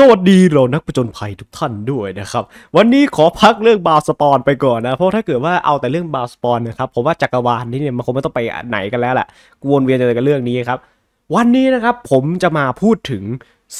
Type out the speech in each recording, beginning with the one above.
สวัสดีเรานักประจนภัยทุกท่านด้วยนะครับ วันนี้ขอพักเรื่องบาสปอนไปก่อนนะเพราะถ้าเกิดว่าเอาแต่เรื่องบาสปอนนะครับผมว่าจักรวาลนี้เนี่ยมันคงไม่ต้องไปไหนกันแล้วแหละกวนเวียนใะกันเรื่องนี้ครับ วันนี้นะครับผมจะมาพูดถึง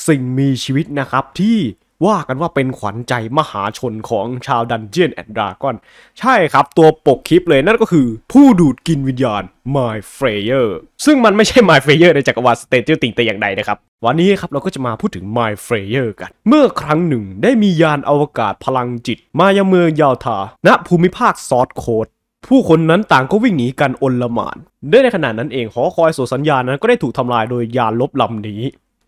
สิ่งมีชีวิตนะครับที่ว่ากันว่าเป็นขวัญใจมหาชนของชาวดันเจียนแอนด์ดราก้อนใช่ครับตัวปกคลิปเลยนั่นก็คือ ผู้ดูดกินวิญญาณ My Frayer ซึ่งมันไม่ใช่ My Frayer ในจักรวาลสเตจิรติงแต่อย่างใดนะครับ วันนี้ครับเราก็จะมาพูดถึง My Frayer กัน เมื่อครั้งหนึ่งได้มียานอวกาศพลังจิต มายังเมืองยาวทา ณภูมิภาคซอดโคดผู้คนนั้นต่างก็วิ่งหนีกันอนละหมานด้วยในขณะนั้นเองหอคอยสสัญญาณนั้นก็ได้ถูกทำลายโดยยานลบลำนี้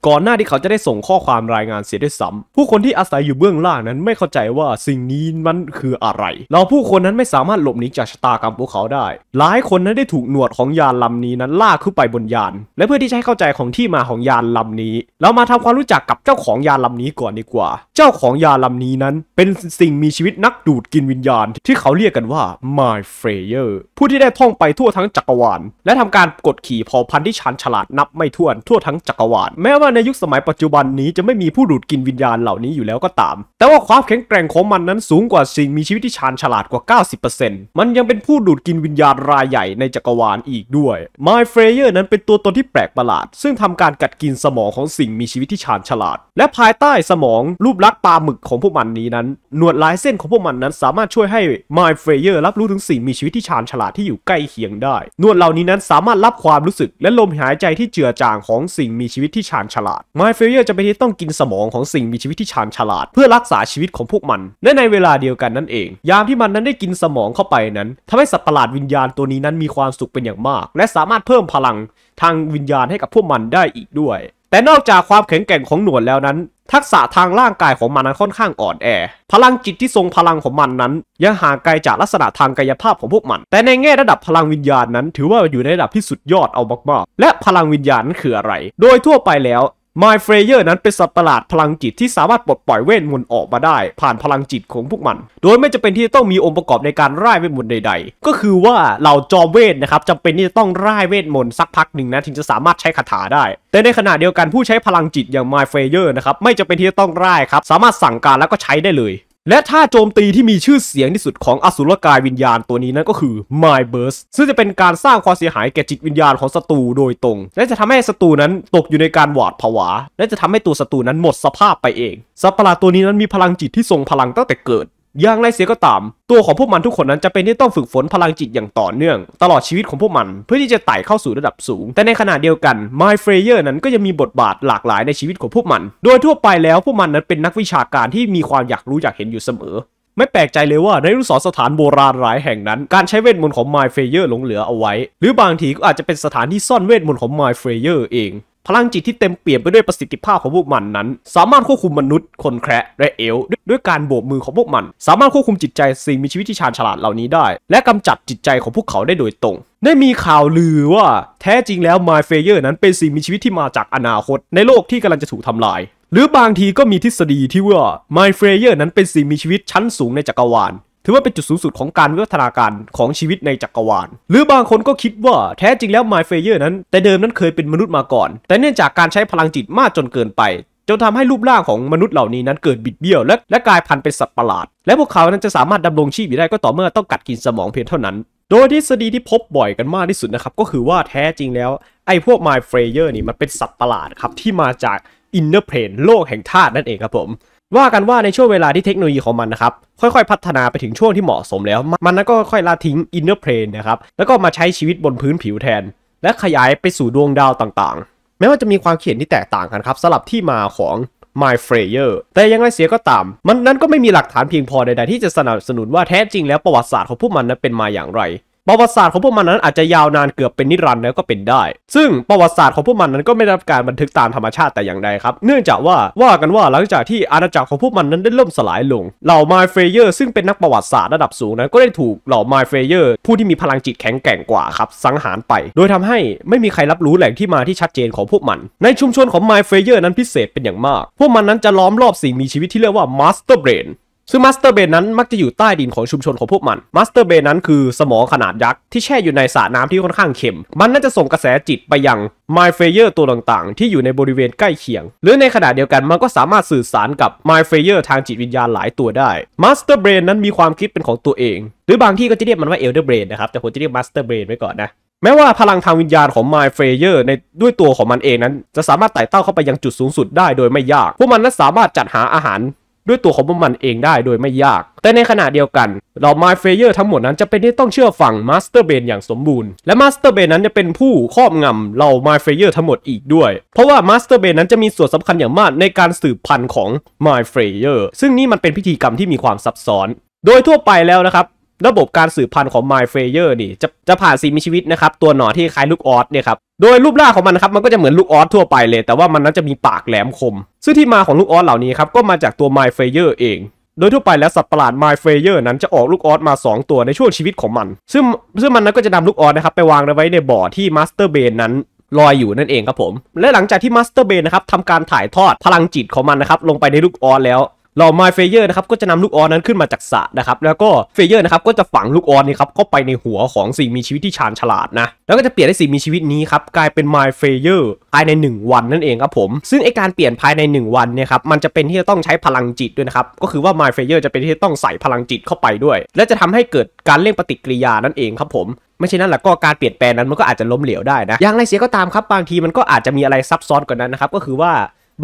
ก่อนหน้าที่เขาจะได้ส่งข้อความรายงานเสียด้วยซ้ำ ผู้คนที่อาศัยอยู่เบื้องล่างนั้นไม่เข้าใจว่าสิ่งนี้มันคืออะไรเราผู้คนนั้นไม่สามารถหลบหนีจากชะตากรรมพวกเขาได้ หลายคนนั้นได้ถูกหนวดของยานลำนี้นั้นลากขึ้นไปบนยานและเพื่อที่จะให้เข้าใจของที่มาของยานลำนี้ เรามาทำความรู้จักกับเจ้าของยานลำนี้ก่อนดีกว่า เจ้าของยานลำนี้นั้น เป็นสิ่งมีชีวิตนักดูดกินวิญญาณ ที่เขาเรียกกันว่า My f r a y e r ผู้ที่ได้ท่องไปทั่วทั้งจักรวาลและทำการกดขี่พอพันที่ชันฉลาดนับไม่ถ้วนทั่วทั้งจักรวาลแม้ว่าาในยุคสมัยปัจจุบันนี้จะไม่มีผู้ดูดกินวิญญาณเหล่านี้อยู่แล้วก็ตาม แต่ว่าความแข็งแกร่งของมันนั้นสูงกว่าสิ่งมีชีวิตที่ชาญฉลาดกว่า 90%มันยังเป็นผู้ดูดกินวิญญาณรายใหญ่ในจักรวาลอีกด้วย My f r a อ e r นั้นเป็นตัวตนที่แปลกประหลาด ซึ่งทำการกัดกินสมองของสิ่งมีชีวิตที่ชาญฉลาด และภายใต้สมองรูปลักษณ์ปลาหมึกของพวกมันนี้นั้น หนวดลายเส้นของพวกมันนั้นสามารถช่วยให้ My f r a อ e r รับรู้ถึงสิ่งมีชีวิตที่ชาญฉลาดที่อยู่ใกล้เคียงได้หนวดเหล่านี้นั้นสามารถรับความรู้สึก และลมหายใจที่เจือจางของสิ่งมีชีวิตที่ชาญฉลาดไมเฟลเยอร์จะเป็นที่ต้องกินสมองของสิ่งมีชีวิตที่ชาญฉลาด เพื่อรักษาชีวิตของพวกมันและในเวลาเดียวกันนั่นเอง ยามที่มันนั้นได้กินสมองเข้าไปนั้น ทำให้สัตว์ประหลาดวิญญาณตัวนี้นั้นมีความสุขเป็นอย่างมาก และสามารถเพิ่มพลังทางวิญญาณให้กับพวกมันได้อีกด้วยแต่นอกจากความแข็งแกร่งของหนวดแล้วนั้น ทักษะทางร่างกายของมันนั้นค่อนข้างอ่อนแอ พลังจิตที่ทรงพลังของมันนั้นยังห่างไกลจากลักษณะทางกายภาพของพวกมัน แต่ในแง่ระดับพลังวิญญาณนั้นถือว่าอยู่ในระดับที่สุดยอดเอามากๆและพลังวิญญาณนั้นคืออะไร โดยทั่วไปแล้วมายเฟรเยอร์นั้นเป็นสัตว์ประหลาดพลังจิตที่สามารถปลดปล่อยเวทมนต์ออกมาได้ ผ่านพลังจิตของพวกมัน โดยไม่จำเป็นที่จะต้องมีองค์ประกอบในการร่ายเวทมนต์ใดๆ ก็คือว่าเหล่าจอมเวทนะครับจำเป็นที่จะต้องร่ายเวทมนต์สักพักหนึ่งนะถึงจะสามารถใช้คาถาได้ แต่ในขณะเดียวกันผู้ใช้พลังจิตอย่างมายเฟรเยอร์นะครับไม่จำเป็นที่จะต้องร่ายครับสามารถสั่งการแล้วก็ใช้ได้เลยและท่าโจมตีที่มีชื่อเสียงที่สุดของอสุรกายวิญญาณตัวนี้นั่นก็คือ My Burst ซึ่งจะเป็นการสร้างความเสียหายแก่จิตวิญญาณของศัตรูโดยตรง และจะทำให้ศัตรูนั้นตกอยู่ในการหวาดผวา และจะทำให้ตัวศัตรูนั้นหมดสภาพไปเองสัปประหลาดตัวนี้นั้นมีพลังจิตที่ทรงพลังตั้งแต่เกิดอย่างไรเสียก็ตาม ตัวของพวกมันทุกคนนั้นจะเป็นที่ต้องฝึกฝนพลังจิตอย่างต่อเนื่องตลอดชีวิตของพวกมันเพื่อที่จะไต่เข้าสู่ระดับสูง แต่ในขณะเดียวกันมฟ y f เยอร์นั้นก็ยังมีบทบาทหลากหลายในชีวิตของพวกมัน โดยทั่วไปแล้วพวกมันนั้นเป็นนักวิชาการที่มีความอยากรู้อยากเห็นอยู่เสมอ ไม่แปลกใจเลยว่า ในรุสอสถานโบราณหลายแห่งนั้น การใช้เวทมนต์ของม y f เยอร์หลงเหลือเอาไว้ หรือบางทีก็อาจจะเป็นสถานที่ซ่อนเวทมนต์ของม y f เยอร์เองพลังจิตที่เต็มเปี่ยมไปด้วยประสิทธิภาพของพวกมันนั้น สามารถควบคุมมนุษย์ คนแคระและเอลด้วยการโบกมือของพวกมัน สามารถควบคุมจิตใจสิ่งมีชีวิตที่ชาญฉลาดเหล่านี้ได้ และกำจัดจิตใจของพวกเขาได้โดยตรง ได้มีข่าวลือว่า แท้จริงแล้วไมเฟเยอร์นั้นเป็นสิ่งมีชีวิตที่มาจากอนาคต ในโลกที่กำลังจะถูกทำลาย หรือบางทีก็มีทฤษฎีที่ว่าไมเฟเยอร์นั้นเป็นสิ่งมีชีวิตชั้นสูงในจักรวาลถือว่าเป็นจุดสูงสุดของการวิวัฒนาการของชีวิตในจักรวาล หรือบางคนก็คิดว่าแท้จริงแล้วไมเฟเยอร์นั้นแต่เดิมนั้นเคยเป็นมนุษย์มาก่อน แต่เนื่องจากการใช้พลังจิตมากจนเกินไป จนทำให้รูปร่างของมนุษย์เหล่านี้นั้นเกิดบิดเบี้ยว และและกลายพันธุ์เป็นสัตว์ประหลาด และพวกเขานั้นจะสามารถดำรงชีพอยู่ได้ก็ต่อเมื่อต้องกัดกินสมองเพียงเท่านั้น โดยทฤษฎีที่พบบ่อยกันมากที่สุดนะครับก็คือว่าแท้จริงแล้วไอ้พวกมเฟเยอร์นี่มันเป็นสัตว์ประหลาดครับที่มาจากอินเนอร์เพลนโลกแห่งธาตุนั่นเองครับผมว่ากันว่าในช่วงเวลาที่เทคโนโลยีของมันนะครับ ค่อย ๆพัฒนาไปถึงช่วงที่เหมาะสมแล้ว มันนั้นก็ค่อยๆละทิ้งอินเนอร์เพลนนะครับ แล้วก็มาใช้ชีวิตบนพื้นผิวแทน และขยายไปสู่ดวงดาวต่างๆ แม้ว่าจะมีความเขียนที่แตกต่างกันครับสลับที่มาของ My f r a y e r แต่ยังไงเสียก็ตาม มันนั้นก็ไม่มีหลักฐานเพียงพอใด ๆที่จะสนับสนุนว่าแท้จริงแล้วประวัติศาสตร์ของพวกมันนั้นเป็นมาอย่างไรประวัติศาสตร์ของพวกมันนั้นอาจจะยาวนานเกือบเป็นนิรันดร์แล้วก็เป็นได้ ซึ่งประวัติศาสตร์ของพวกมันนั้นก็ไม่ได้รับการบันทึกตามธรรมชาติแต่อย่างใดครับ เนื่องจากว่าว่ากันว่าหลังจากที่อาณาจักรของพวกมันนั้นได้ล่มสลายลง เหล่ามาเฟเยอร์ซึ่งเป็นนักประวัติศาสตร์ระดับสูงนั้นก็ได้ถูกเหล่ามาเฟเยอร์ผู้ที่มีพลังจิตแข็งแกร่งกว่าครับสังหารไป โดยทำให้ไม่มีใครรับรู้แหล่งที่มาที่ชัดเจนของพวกมัน ในชุมชนของมาเฟเยอร์นั้นพิเศษเป็นอย่างมาก พวกมันนั้นจะล้อมรอบสิ่งมีชีวิตที่เรียกว่ามาสเตอร์เบรนซึ่งมาสเตอร์เบนนั้นมักจะอยู่ใต้ดินของชุมชนของพวกมันมาสเตอร์เบนนั้นคือสมองขนาดยักษ์ที่แช่อยู่ในสระน้ำที่ค่อนข้างเข็ม มันน่าจะส่งกระแสจิตไปยังมายเฟเยอร์ตัวต่างๆ ที่อยู่ในบริเวณใกล้เคียง หรือในขณะเดียวกันมันก็สามารถสื่อสารกับมายเฟเยอร์ทางจิตวิญญาณหลายตัวได้มาสเตอร์เบนนั้นมีความคิดเป็นของตัวเอง หรือบางที่ก็จะเรียกมันว่าเอลเดอร์เบนนะครับ แต่ผมจะเรียกมาสเตอร์เบนไว้ก่อนนะ แม้ว่าพลังทางวิญญาณของ m ยเฟ f a y e r ในด้วยตัวของมันเองนั้นจะสามารถไต่เต้าเข้าไปยังจุดสูงสุดได้โดยไม่ยาก พวกมันนั้นสามารถจัดหาอาหารด้วยตัวของมันเองได้โดยไม่ยาก แต่ในขณะเดียวกันเหล่า My เออร์ทั้งหมดนั้นจะเป็นที่ต้องเชื่อฟังมาสเตอร์เบนอย่างสมบูรณ์ และมาสเตอร์เบนนั้นจะเป็นผู้ครอบงำเหล่า My เออร์ทั้งหมดอีกด้วย เพราะว่ามาสเตอร์เบนนั้นจะมีส่วนสำคัญอย่างมากในการสืบพันธุ์ของมเฟเยอร์ซึ่งนี่มันเป็นพิธีกรรมที่มีความซับซ้อน โดยทั่วไปแล้วนะครับระบบการสืบพันธุ์ของมเฟเยอร์นี่จะจะผ่านสิ่งมีชีวิตนะครับตัวหนอนที่คล้ายลูกออสเนี่ยครับโดยรูปร่างของมันครับมันก็จะเหมือนลูกออสทั่วไปเลย แต่ว่ามันนั้นจะมีปากแหลมคม ซึ่งที่มาของลูกออสเหล่านี้ครับก็มาจากตัวไมฟเยอร์เอง โดยทั่วไปแล้วสัตว์ประหลาดไ m ฟเยอร์นั้นจะออกลูกออสมา2ตัวในช่วงชีวิตของมัน ซึ่งซึ่งมันนั้นก็จะนำลูกออสนะครับไปวางไว้ในบ่อที่มาสเตอร์เบนนั้นลอยอยู่นั่นเองครับผมและหลังจากที่มาสเตอร์เบนนะครับทำการถ่ายทอดพลังจิตของมันนะครับลงไปในลูกออสแล้วหล่ไมเฟเยอร์นะครับก็จะนำลูกออนนั้นขึ้นมาจากสระนะครับแล้วก็เฟเยอร์นะครับก็จะฝังลูกออนนี่ครับเข้าไปในหัวของสิ่งมีชีวิตที่ชาญฉลาดนะแล้วก็จะเปลี่ยนให้สิ่งมีชีวิตนี้ครับกลายเป็นไมเฟเยอร์ภายใน 1 วันนั่นเองครับผมซึ่งไอการเปลี่ยนภายใน 1 วันเนี่ยครับมันจะเป็นที่จะต้องใช้พลังจิตด้วยนะครับก็คือว่าไมเฟเยอร์จะเป็นที่ต้องใส่พลังจิตเข้าไปด้วย และจะทำให้เกิดการเล่งปฏิกิริยานั่นเองครับผมไม่ใช่นั้นแหละก็การเปลี่ยนแปลงนั้นมันก็อาจจะล้มเหลวได้นะอย่างไรเสียก็ตามครับบางทีมันก็อาจจะมีอะไรซับซ้อนกว่านั้นนะครับก็คือว่า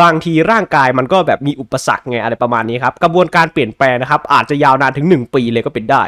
บางทีร่างกายมันก็แบบมีอุปสรรคไงอะไรประมาณนี้ครับกระบวนการเปลี่ยนแปลงนะครับ อาจจะยาวนานถึง 1 ปีเลยก็เป็นได้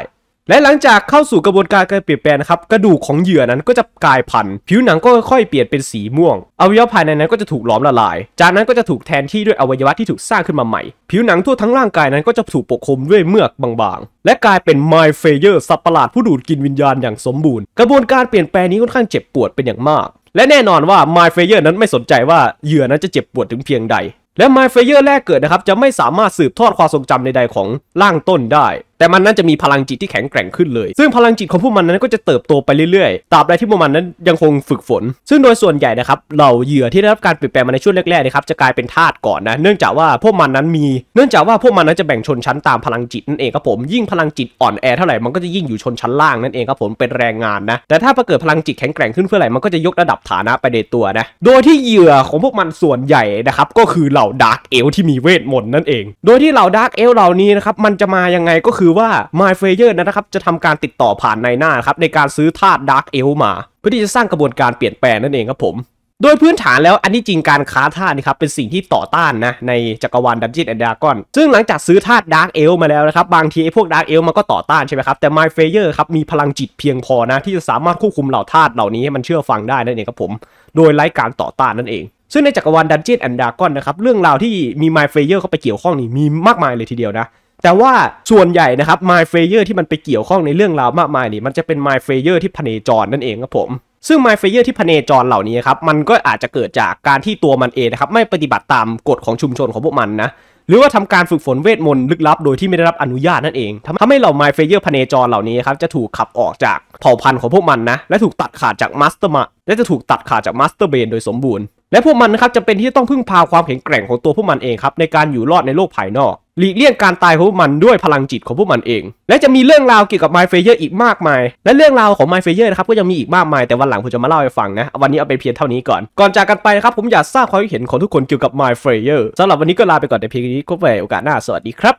และหลังจากเข้าสู่กระบวนการการเปลี่ยนแปลงนะครับกระดูกของเหยื่อนั้นก็จะกลายพันธุ์ผิวหนังก็ค่อยเปลี่ยนเป็นสีม่วง อวัยวะภายในนั้นก็จะถูกหลอมละลายจากนั้นก็จะถูกแทนที่ด้วยอวัยวะที่ถูกสร้างขึ้นมาใหม่ผิวหนังทั่วทั้งร่างกายนั้นก็จะถูกปกคลุมด้วยเมือกบางๆ และกลายเป็นไมเฟเยอร์สัตว์ประหลาดผู้ดูดกินวิญญาณอย่างสมบูรณ์กระบวนการเปลี่ยนแปลงนี้ค่อนข้างเจ็บปวดเป็นอย่างมากและแน่นอนว่า My f a อ e ์นั้นไม่สนใจว่า เหยื่อนั้นจะเจ็บปวดถึงเพียงใด และ My f a อ e ์แรกเกิดนะครับ จะไม่สามารถสืบทอดความทรงจำใดๆของร่างต้นได้แต่มันนั้นจะมีพลังจิตที่แข็งแกร่งขึ้นเลย ซึ่งพลังจิตของพวกมันนั้นก็จะเติบโตไปเรื่อยๆ ตราบใดที่พวกมันนั้นยังคงฝึกฝน ซึ่งโดยส่วนใหญ่นะครับ เหล่าเหยื่อที่ได้รับการเปลี่ยนแปลงมาในช่วงแรกๆ นะครับ จะกลายเป็นทาสก่อนนะ เนื่องจากว่าพวกมันนั้นมี เนื่องจากว่าพวกมันนั้นจะแบ่งชนชั้นตามพลังจิตนั่นเองครับผม ยิ่งพลังจิตอ่อนแอเท่าไหร่ มันก็จะยิ่งอยู่ชนชั้นล่างนั่นเองครับผม เป็นแรงงานนะ แต่ถ้าเกิดพลังจิตแข็งแกร่งขึ้นเพื่ออะไรมันก็จะยกระดับฐานะไปในตัวนะโดยที่เหยื่อของพวกมันส่วนใหญ่นะครับก็คือเหล่าดาร์กเอลที่มีเวทมนต์นั่นเอง โดยที่เหล่าดาร์กเอลเหล่านี้นะครับมันจะมายังไงก็คืือว่า My f a y e r นะครับจะทำการติดต่อผ่านในหน้าครับในการซื้อธาตุาร์ k เอลมา เพื่อที่จะสร้างกระบวนการเปลี่ยนแปลงนั่นเองครับผมโดยพื้นฐานแล้วอันที่จริงการค้าธาตุนี่ครับเป็นสิ่งที่ต่อต้านนะในจักรวาลดันจิตแอนดากอนซึ่งหลังจากซื้อธาตุดาร์กเอลมาแล้วนะครับบางทีไอ้พวกดาร์กเอลมันก็ต่อต้านใช่ไหมครับแต่ไมเฟเยอร์ครับมีพลังจิตเพียงพอนะที่จะสามารถควบคุมเหล่าธาตุเหล่านี้ให้มันเชื่อฟังได้นั่นเองครับผมโดยไร้การต่อต้านนั่นเอง ซึ่งในจักรวาลดันจิตแอนดากอนนะครับเรื่องราวที่มีไมเฟเยอร์เข้าไปเกี่ยวข้องนี่มีมากมายเลยทีเดียวนะแต่ว่าส่วนใหญ่นะครับ My f เ a อร r ที่มันไปเกี่ยวข้องในเรื่องราวมากมายนี่ มันจะเป็น My f เ a อร r ที่พเนจรนั่นเองครับผมซึ่ง My f เ a อร r ที่พเนจรเหล่านี้ครับมันก็อาจจะเกิดจากการที่ตัวมันเองนะครับไม่ปฏิบัติตามกฎของชุมชนของพวกมันนะหรือว่าทำการฝึกฝนเวทมนต์ลึกลับโดยที่ไม่ได้รับอนุญาตนั่นเองทำให้เหล่าไมเฟเยอร์พเนจรเหล่านี้ครับจะถูกขับออกจากเผ่าพันธุ์ของพวกมันนะและถูกตัดขาดจากมาสเตอร์มาและจะถูกตัดขาดจากมาสเตอร์เบนโดยสมบูรณ์และพวกมันนะครับจะเป็นที่ต้องพึ่งพาความแข็งแกร่งของตัวพวกมันเองครับในการอยู่รอดในโลกภายนอก หลีกเลี่ยงการตายของพวกมันด้วยพลังจิตของพวกมันเอง และจะมีเรื่องราวเกี่ยวกับ m ฟเฟเยอร์อีกมากมาย และเรื่องราวของไมเฟเยอร์นะครับก็ยังมีอีกมากมาย แต่วันหลังผมจะมาเล่าให้ฟังนะ วันนี้เอาไปเพียงเท่านี้ก่อนก่อนจากกันไปนะครับผมอยากทราบความคิดเห็นของทุกคนเกี่ยวกับไมเฟเยอร์สำหรับวันนี้ก็ลาไปก่อนแต่เพียงนี้ก็ไปโอกาสหน้าสวัสดีครับ